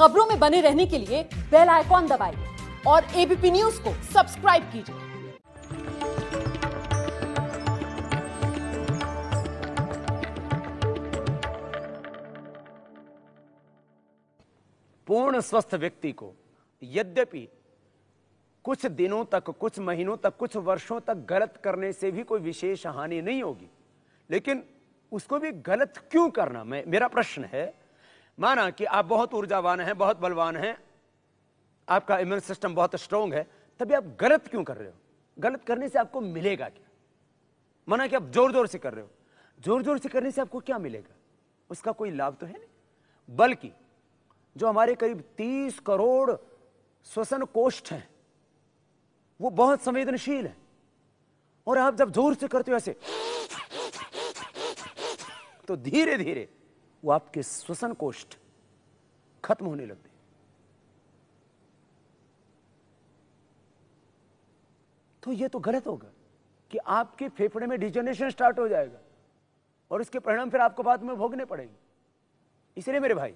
खबरों में बने रहने के लिए बेल आइकॉन दबाइए और एबीपी न्यूज को सब्सक्राइब कीजिए पूर्ण स्वस्थ व्यक्ति को यद्यपि कुछ दिनों तक कुछ महीनों तक कुछ वर्षों तक गलत करने से भी कोई विशेष हानि नहीं होगी लेकिन उसको भी गलत क्यों करना मैं मेरा प्रश्न है माना कि आप बहुत ऊर्जावान हैं बहुत बलवान हैं आपका इम्यून सिस्टम बहुत स्ट्रांग है तभी आप गलत क्यों कर रहे हो गलत करने से आपको मिलेगा क्या माना कि आप जोर जोर से कर रहे हो जोर जोर से करने से आपको क्या मिलेगा उसका कोई लाभ तो है नहीं बल्कि जो हमारे करीब 30 करोड़ श्वसन कोष्ठ हैं वो बहुत संवेदनशील है और आप जब जोर से करते हो ऐसे तो धीरे धीरे वो आपके श्वसन कोष्ठ खत्म होने लगते तो ये तो गलत होगा कि आपके फेफड़े में डिजनरेशन स्टार्ट हो जाएगा और इसके परिणाम फिर आपको बाद में भोगने पड़ेंगे इसलिए मेरे भाई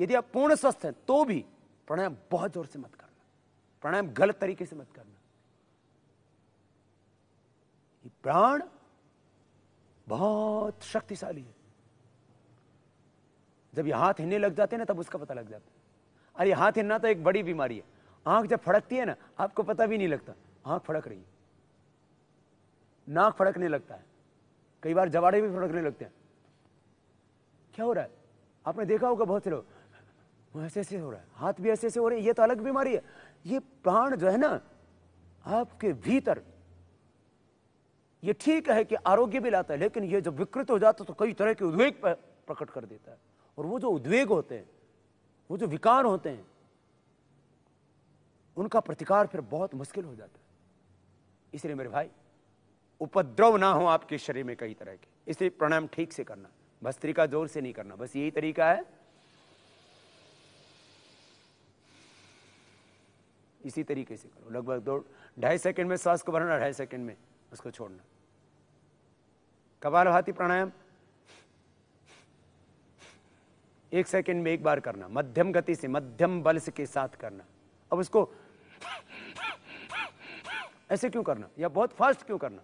यदि आप पूर्ण स्वस्थ हैं तो भी प्राणायाम बहुत जोर से मत करना प्राणायाम गलत तरीके से मत करना प्राण बहुत शक्तिशाली है जब ये हाथ हिलने लग जाते हैं ना तब उसका पता लग जाता है अरे हाथ हिलना तो एक बड़ी बीमारी है आंख जब फड़कती है ना आपको पता भी नहीं लगता आंख फड़क रही है नाक फड़कने लगता है कई बार जवाड़े भी फड़कने लगते हैं क्या हो रहा है आपने देखा होगा बहुत से लोग ऐसे ऐसे हो रहा है हाथ भी ऐसे ऐसे हो रहे हैं ये तो अलग बीमारी है ये प्राण जो है ना आपके भीतर ये ठीक है कि आरोग्य भी लाता है लेकिन ये जब विकृत हो जाता तो कई तरह के उद्वेग प्रकट कर देता है और वो जो उद्वेग होते हैं वो जो विकार होते हैं उनका प्रतिकार फिर बहुत मुश्किल हो जाता है इसलिए मेरे भाई उपद्रव ना हो आपके शरीर में कई तरह के इसलिए प्राणायाम ठीक से करना भस्त्रिका जोर से नहीं करना बस यही तरीका है इसी तरीके से करो लगभग दो ढाई सेकंड में श्वास को भरना ढाई सेकंड में उसको छोड़ना कपाल भाती प्राणायाम एक सेकंड में एक बार करना मध्यम गति से मध्यम बल के साथ करना अब उसको ऐसे क्यों करना या बहुत फास्ट क्यों करना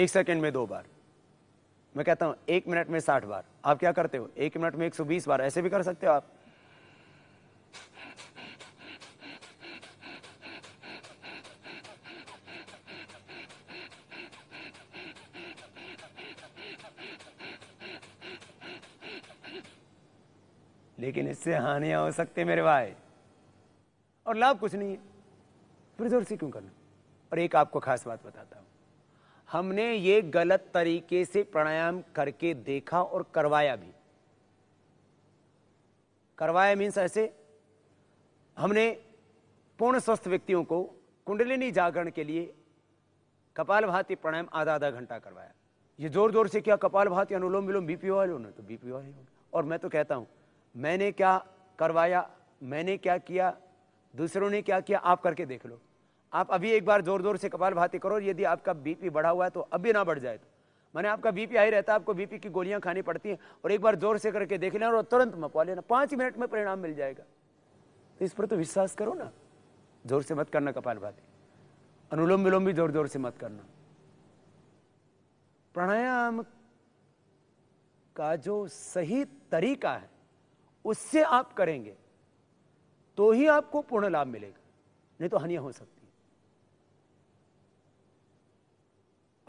एक सेकंड में दो बार मैं कहता हूं एक मिनट में साठ बार आप क्या करते हो एक मिनट में एक सौ बीस बार ऐसे भी कर सकते हो आप लेकिन इससे हानियां हो सकती मेरे भाई और लाभ कुछ नहीं है फिर जोर से क्यों करना और एक आपको खास बात बताता हूं हमने ये गलत तरीके से प्राणायाम करके देखा और करवाया भी करवाया मीन्स ऐसे हमने पूर्ण स्वस्थ व्यक्तियों को कुंडलिनी जागरण के लिए कपाल भाती प्राणायाम आधा आधा घंटा करवाया ये जोर जोर से क्या कपाल भाती अनुलोम विलोम बीपी वाले तो बीपी वाले और मैं तो कहता हूं मैंने क्या करवाया मैंने क्या किया दूसरों ने क्या किया आप करके देख लो आप अभी एक बार जोर जोर से कपाल भाती करो यदि आपका बीपी बढ़ा हुआ है तो अभी ना बढ़ जाए तो मैंने आपका बीपी हाई रहता है आपको बीपी की गोलियां खानी पड़ती हैं और एक बार जोर से करके देख लेना और तुरंत मपवा लेना पाँच मिनट में परिणाम मिल जाएगा तो इस पर तो विश्वास करो ना जोर से मत करना कपाल भाती अनुलोम विलोम भी जोर जोर से मत करना प्राणायाम का जो सही तरीका है उससे आप करेंगे तो ही आपको पूर्ण लाभ मिलेगा नहीं तो हानिया हो सकती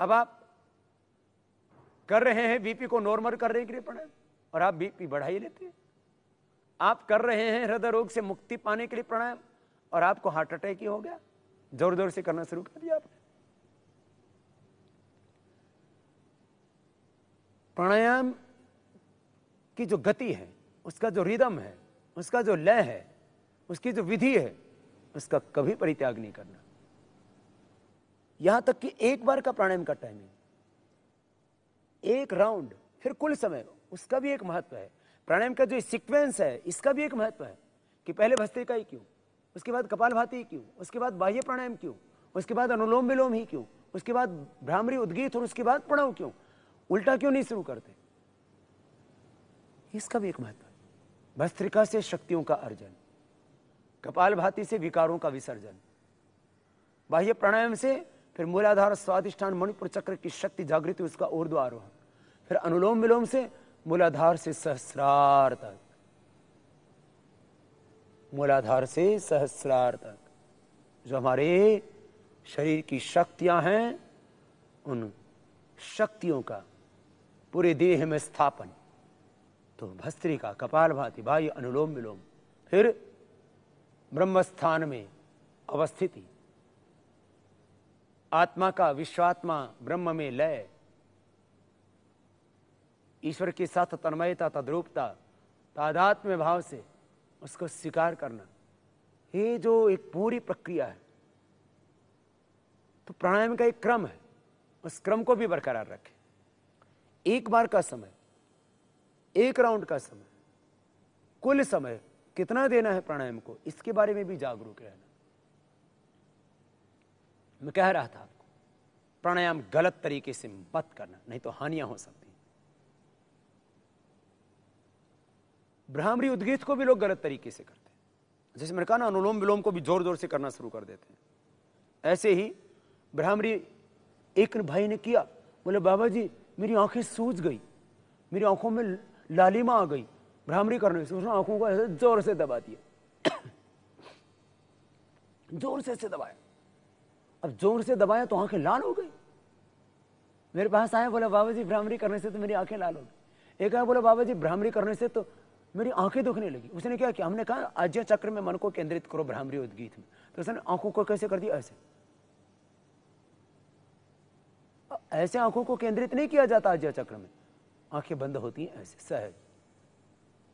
अब आप कर रहे हैं बीपी को नॉर्मल करने के लिए प्रणायाम और आप बीपी बढ़ा ही लेते हैं आप कर रहे हैं हृदय रोग से मुक्ति पाने के लिए प्राणायाम और आपको हार्ट अटैक ही हो गया जोर जोर से करना शुरू कर दिया आपने प्राणायाम की जो गति है उसका जो रिदम है उसका जो लय है उसकी जो विधि है उसका कभी परित्याग नहीं करना यहां तक कि एक बार का प्राणायाम का टाइमिंग एक राउंड फिर कुल समय उसका भी एक महत्व है प्राणायाम का जो सीक्वेंस है इसका भी एक महत्व है कि पहले भस्ते का ही क्यों उसके बाद कपाल भाती क्यों उसके बाद बाह्य प्राणायाम क्यों उसके बाद अनुलोम विलोम ही क्यों उसके बाद भ्रामरी उद्गीत और उसके बाद प्रणव क्यों उल्टा क्यों नहीं शुरू करते इसका भी एक महत्व है भस्त्रिका से शक्तियों का अर्जन कपाल भाती से विकारों का विसर्जन बाह्य प्राणायाम से फिर मूलाधार स्वादिष्ठान मणिपुर चक्र की शक्ति हुई उसका आरोह फिर अनुलोम विलोम से मूलाधार से सहस्रार तक मूलाधार से सहस्रार तक जो हमारे शरीर की शक्तियां हैं उन शक्तियों का पूरे देह में स्थापन तो का कपाल भाती बाह्य अनुलोम विलोम फिर ब्रह्मस्थान में अवस्थिति आत्मा का विश्वात्मा ब्रह्म में लय ईश्वर के साथ तन्मयता तद्रूपता तादात्म्य भाव से उसको स्वीकार करना ये जो एक पूरी प्रक्रिया है तो प्राणायाम का एक क्रम है उस क्रम को भी बरकरार रखें एक बार का समय एक राउंड का समय कुल समय कितना देना है प्राणायाम को इसके बारे में भी जागरूक रहना मैं कह रहा था आपको प्राणायाम गलत तरीके से मत करना नहीं तो हानियां हो सकती ब्राह्मी उद्गीत को भी लोग गलत तरीके से करते हैं जैसे मैंने कहा ना अनुलोम विलोम को भी जोर जोर से करना शुरू कर देते हैं ऐसे ही ब्राह्मी एक भाई ने किया बोले बाबा जी मेरी आंखें सूज गई मेरी आंखों में लालिमा आ गई भ्रामरी करने से उसने आंखों को ऐसे जोर से दबा दिया जोर से ऐसे दबाया अब जोर से दबाया तो आंखें लाल हो गई मेरे पास आया बोला बाबा जी भ्रामरी करने से तो मेरी आंखें लाल हो गई एक आया बोला बाबा जी भ्रामरी करने से तो मेरी आंखें दुखने लगी उसने क्या किया हमने कहा आज चक्र में मन को केंद्रित करो भ्रामरी उद्गीत में तो उसने आंखों को कैसे कर दिया ऐसे ऐसे आंखों को केंद्रित नहीं किया जाता अजय चक्र में आंखें बंद होती हैं ऐसे सहज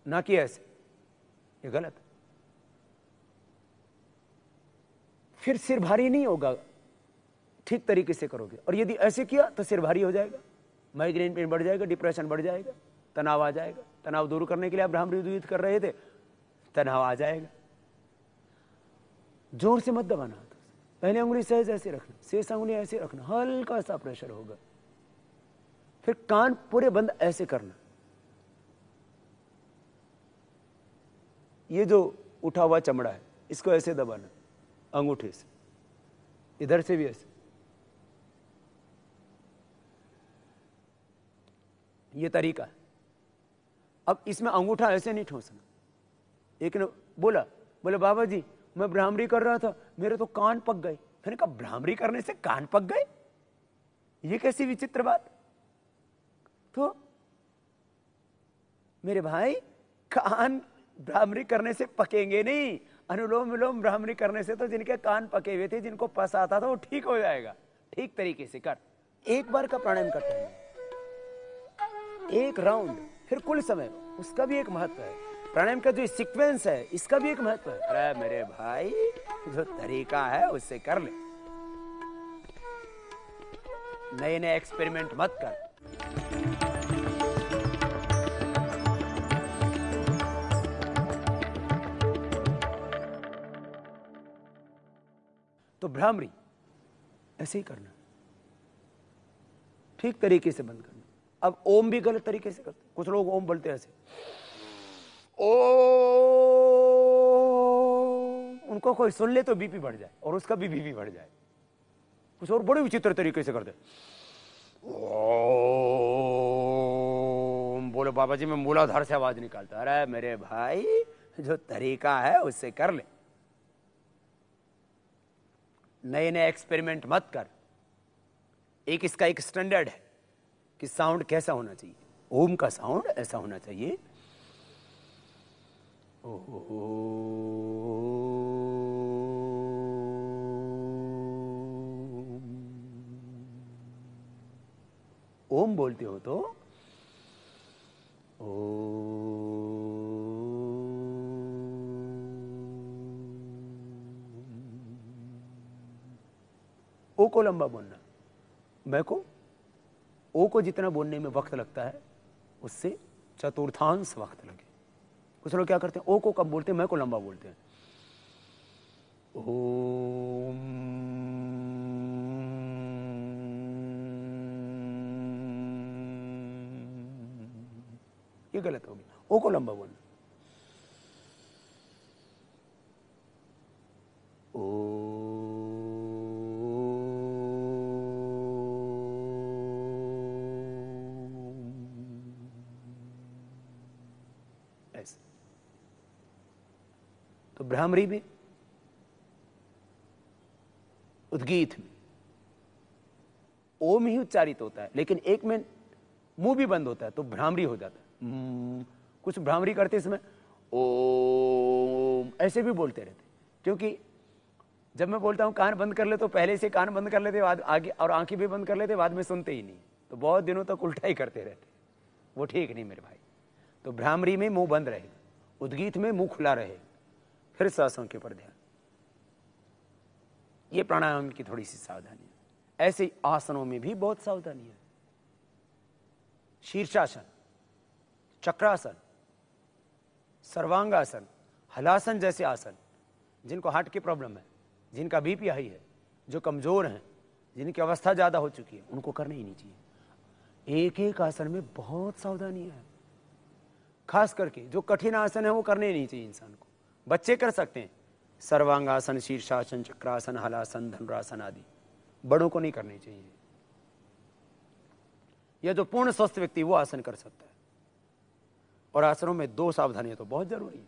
ना कि ऐसे ये गलत फिर सिर भारी नहीं होगा ठीक तरीके से करोगे और यदि ऐसे किया तो सिर भारी हो जाएगा माइग्रेन पेन बढ़ जाएगा डिप्रेशन बढ़ जाएगा तनाव आ जाएगा तनाव दूर करने के लिए आप ब्राह्मण कर रहे थे तनाव आ जाएगा जोर से मत दबाना पहले उंगली सहज ऐसे रखना शेष उंगली ऐसे रखना हल्का सा प्रेशर होगा फिर कान पूरे बंद ऐसे करना ये जो उठा हुआ चमड़ा है इसको ऐसे दबाना अंगूठे से इधर से भी ऐसे ये तरीका है अब इसमें अंगूठा ऐसे नहीं ठोसना एक ने बोला बोले बाबा जी मैं भ्रामरी कर रहा था मेरे तो कान पक गए मैंने कहा भ्रामरी करने से कान पक गए ये कैसी विचित्र बात तो मेरे भाई कान भ्रामरी करने से पकेंगे नहीं अनुलोम विलोम भ्रामरी करने से तो जिनके कान पके हुए थे जिनको पस आता था वो ठीक हो जाएगा ठीक तरीके से कर एक बार का प्राणायाम करते हैं एक राउंड फिर कुल समय उसका भी एक महत्व है प्राणायाम का जो सीक्वेंस है इसका भी एक महत्व है अरे मेरे भाई जो तरीका है उससे कर ले नए नए एक्सपेरिमेंट मत कर तो भ्रामरी ऐसे ही करना ठीक तरीके से बंद करना अब ओम भी गलत तरीके से करते कुछ लोग ओम बोलते हैं ऐसे ओ उनको कोई सुन ले तो बीपी बढ़ जाए और उसका भी बीपी बढ़ जाए कुछ और बड़े विचित्र तरीके से करते ओम बोलो बाबा जी मैं मूलाधार से आवाज निकालता अरे मेरे भाई जो तरीका है उससे कर ले नए नए एक्सपेरिमेंट मत कर एक इसका एक स्टैंडर्ड है कि साउंड कैसा होना चाहिए ओम का साउंड ऐसा होना चाहिए ओम बोलते हो तो ओ को लंबा बोलना मैं को ओ को जितना बोलने में वक्त लगता है उससे चतुर्थांश वक्त लगे कुछ लोग क्या करते हैं ओ को कब बोलते हैं मैं को लंबा बोलते हैं ओम ये गलत गया ओ को लंबा बोलना ओ तो भ्रामरी में उद्गीत में ओम ही उच्चारित होता है लेकिन एक में मुंह भी बंद होता है तो भ्रामरी हो जाता है हम्म, कुछ भ्रामरी करते समय ओम ऐसे भी बोलते रहते क्योंकि जब मैं बोलता हूं कान बंद कर ले तो पहले से कान बंद कर लेते बाद आगे और आंखें भी बंद कर लेते बाद में सुनते ही नहीं तो बहुत दिनों तक उल्टा ही करते रहते वो ठीक नहीं मेरे भाई तो भ्रामरी में मुंह बंद रहेगा उद्गीत में मुंह खुला रहेगा फिर सांसों के ऊपर ध्यान ये प्राणायाम की थोड़ी सी सावधानी है ऐसे आसनों में भी बहुत सावधानी है शीर्षासन चक्रासन सर्वांगासन हलासन जैसे आसन जिनको हार्ट की प्रॉब्लम है जिनका बीपी हाई है जो कमजोर हैं जिनकी अवस्था ज्यादा हो चुकी है उनको करना ही नहीं चाहिए एक एक आसन में बहुत सावधानी है खास करके जो कठिन आसन है वो करने ही नहीं चाहिए इंसान को बच्चे कर सकते हैं सर्वांगासन शीर्षासन चक्रासन हलासन धनुरासन आदि बड़ों को नहीं करनी चाहिए यह जो पूर्ण स्वस्थ व्यक्ति वो आसन कर सकता है और आसनों में दो सावधानियां तो बहुत जरूरी है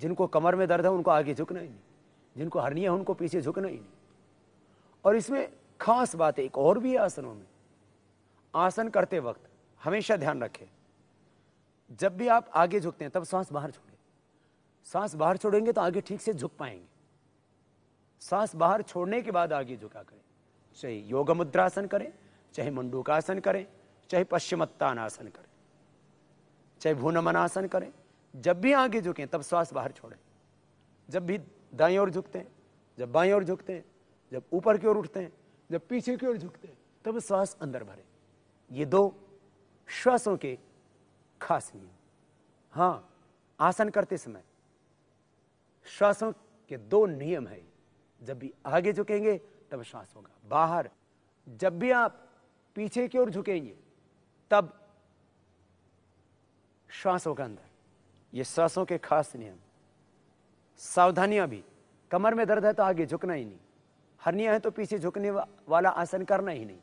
जिनको कमर में दर्द है उनको आगे झुकना ही नहीं जिनको हरनी है उनको पीछे झुकना ही नहीं और इसमें खास बात एक और भी आसनों में आसन करते वक्त हमेशा ध्यान रखें जब भी आप आगे झुकते हैं तब सांस बाहर झुकते सांस बाहर छोड़ेंगे तो आगे ठीक से झुक पाएंगे सांस बाहर छोड़ने के बाद आगे झुका करें चाहे योग मुद्रासन करें चाहे मंडूकासन करें चाहे पश्चिमत्तानासन करें चाहे भूनमनासन करें जब भी आगे झुकें तब श्वास बाहर छोड़ें जब भी दाएं ओर झुकते हैं जब बाएं ओर झुकते हैं जब ऊपर की ओर उठते हैं जब पीछे की ओर झुकते हैं तब श्वास अंदर भरें ये दो श्वासों के खास नियम हाँ आसन करते समय श्वासों के दो नियम है जब भी आगे झुकेंगे तब श्वास होगा बाहर जब भी आप पीछे की ओर झुकेंगे तब श्वास होगा अंदर ये श्वासों के खास नियम सावधानियां भी कमर में दर्द है तो आगे झुकना ही नहीं हर्निया है तो पीछे झुकने वाला आसन करना ही नहीं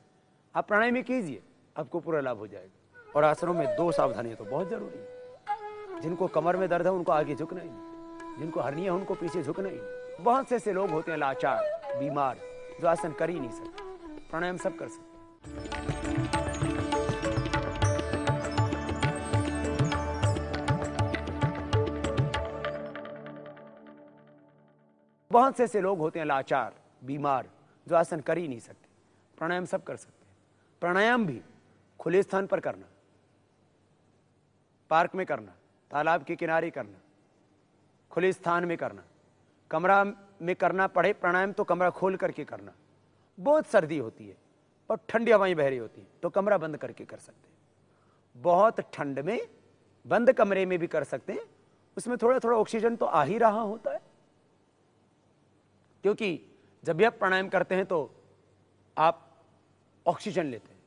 आप प्राणायाम कीजिए आपको पूरा लाभ हो जाएगा और आसनों में दो सावधानियां तो बहुत जरूरी है जिनको कमर में दर्द है उनको आगे झुकना ही नहीं जिनको हरनी है उनको पीछे झुकना ही बहुत से ऐसे लोग होते हैं लाचार बीमार जो आसन कर ही नहीं सकते प्राणायाम सब कर सकते बहुत से ऐसे लोग होते हैं लाचार बीमार जो आसन कर ही नहीं सकते प्राणायाम सब कर सकते प्राणायाम भी खुले स्थान पर करना पार्क में करना तालाब के किनारे करना खुले स्थान में करना कमरा में करना पड़े प्राणायाम तो कमरा खोल करके करना बहुत सर्दी होती है और ठंडी हवाएं बह रही होती हैं तो कमरा बंद करके कर सकते हैं बहुत ठंड में बंद कमरे में भी कर सकते हैं उसमें थोड़ा थोड़ा ऑक्सीजन तो आ ही रहा होता है क्योंकि जब भी आप प्राणायाम करते हैं तो आप ऑक्सीजन लेते हैं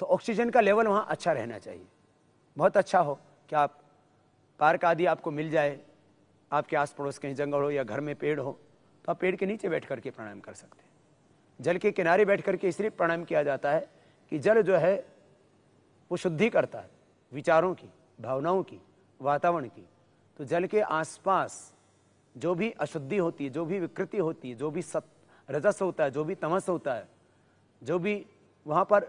तो ऑक्सीजन का लेवल वहां अच्छा रहना चाहिए बहुत अच्छा हो कि आप पार्क आदि आपको मिल जाए आपके आस पड़ोस कहीं जंगल हो या घर में पेड़ हो तो आप पेड़ के नीचे बैठ करके प्रणायाम कर सकते हैं जल के किनारे बैठ करके इसलिए प्राणायाम किया जाता है कि जल जो है वो शुद्धि करता है विचारों की भावनाओं की वातावरण की तो जल के आसपास जो भी अशुद्धि होती है जो भी विकृति होती है जो भी सत रजस होता है जो भी तमस होता है जो भी वहाँ पर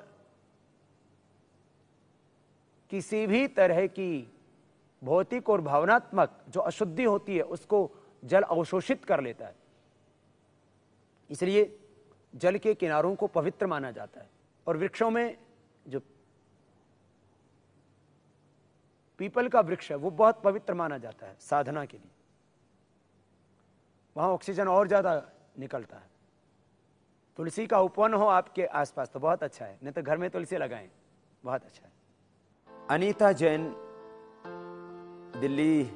किसी भी तरह की भौतिक और भावनात्मक जो अशुद्धि होती है उसको जल अवशोषित कर लेता है इसलिए जल के किनारों को पवित्र माना जाता है और वृक्षों में जो पीपल का वृक्ष है वो बहुत पवित्र माना जाता है साधना के लिए वहां ऑक्सीजन और ज़्यादा निकलता है तुलसी का उपवन हो आपके आसपास तो बहुत अच्छा है नहीं तो घर में तुलसी लगाएं बहुत अच्छा है अनीता जैन दिल्ली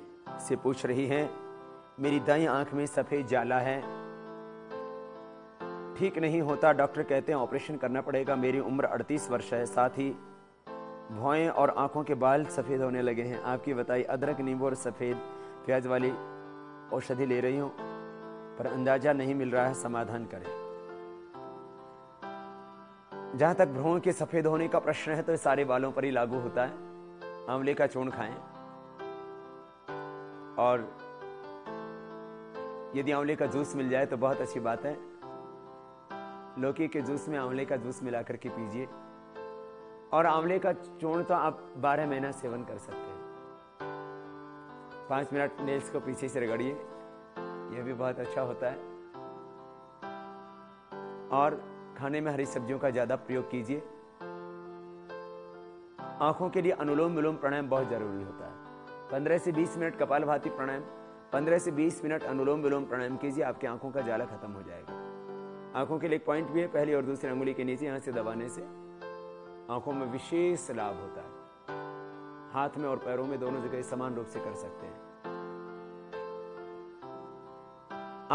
से पूछ रही हैं मेरी दाई आंख में सफ़ेद जाला है ठीक नहीं होता डॉक्टर कहते हैं ऑपरेशन करना पड़ेगा मेरी उम्र 38 वर्ष है साथ ही भौएं और आंखों के बाल सफ़ेद होने लगे हैं आपकी बताई अदरक नींबू और सफ़ेद प्याज वाली औषधि ले रही हूं पर अंदाज़ा नहीं मिल रहा है समाधान करें जहां तक भ्रूण के सफ़ेद होने का प्रश्न है तो सारे बालों पर ही लागू होता है आंवले का चूर्ण खाएं और यदि आंवले का जूस मिल जाए तो बहुत अच्छी बात है लौकी के जूस में आंवले का जूस मिला करके पीजिए और आंवले का चूर्ण तो आप बारह महीना सेवन कर सकते हैं पाँच मिनट नेल्स को पीछे से रगड़िए यह भी बहुत अच्छा होता है और खाने में हरी सब्जियों का ज़्यादा प्रयोग कीजिए आंखों के लिए अनुलोम विलोम प्राणायाम बहुत ज़रूरी होता है पंद्रह से बीस मिनट कपाल भाती प्राणायाम पंद्रह से बीस मिनट अनुलोम विलोम प्राणायाम कीजिए आपकी आंखों का जाला खत्म हो जाएगा आंखों के लिए एक पॉइंट भी है पहली और दूसरी अंगुली के नीचे यहाँ से दबाने से आंखों में विशेष लाभ होता है हाथ में और पैरों में दोनों जगह समान रूप से कर सकते हैं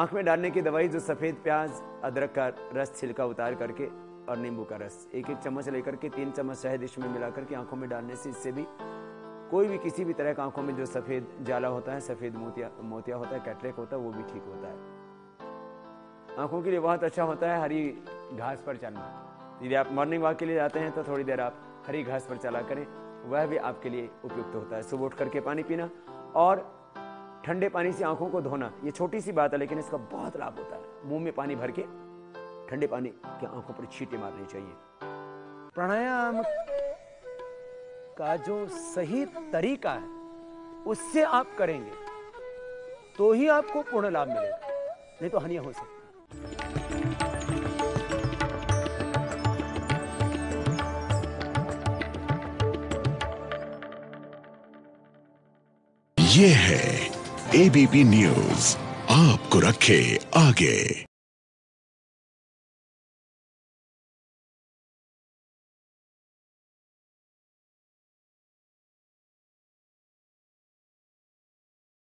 आंख में डालने की दवाई जो सफेद प्याज अदरक का रस छिलका उतार करके और नींबू का रस एक एक चम्मच लेकर के तीन चम्मच शहद इसमें मिलाकर के आंखों में डालने से इससे भी कोई भी किसी भी तरह का आंखों में जो सफ़ेद जाला होता है सफ़ेद मोतिया मोतिया होता है कैटरेक होता है वो भी ठीक होता है आंखों के लिए बहुत अच्छा होता है हरी घास पर चलना यदि आप मॉर्निंग वॉक के लिए जाते हैं तो थोड़ी देर आप हरी घास पर चला करें वह भी आपके लिए उपयुक्त होता है सुबह उठ करके पानी पीना और ठंडे पानी से आंखों को धोना ये छोटी सी बात है लेकिन इसका बहुत लाभ होता है मुंह में पानी भर के ठंडे पानी के आंखों पर छीटे मारनी चाहिए प्राणायाम का जो सही तरीका है उससे आप करेंगे तो ही आपको पूर्ण लाभ मिलेगा नहीं तो हानिया हो सकती ये है एबीपी न्यूज आपको रखे आगे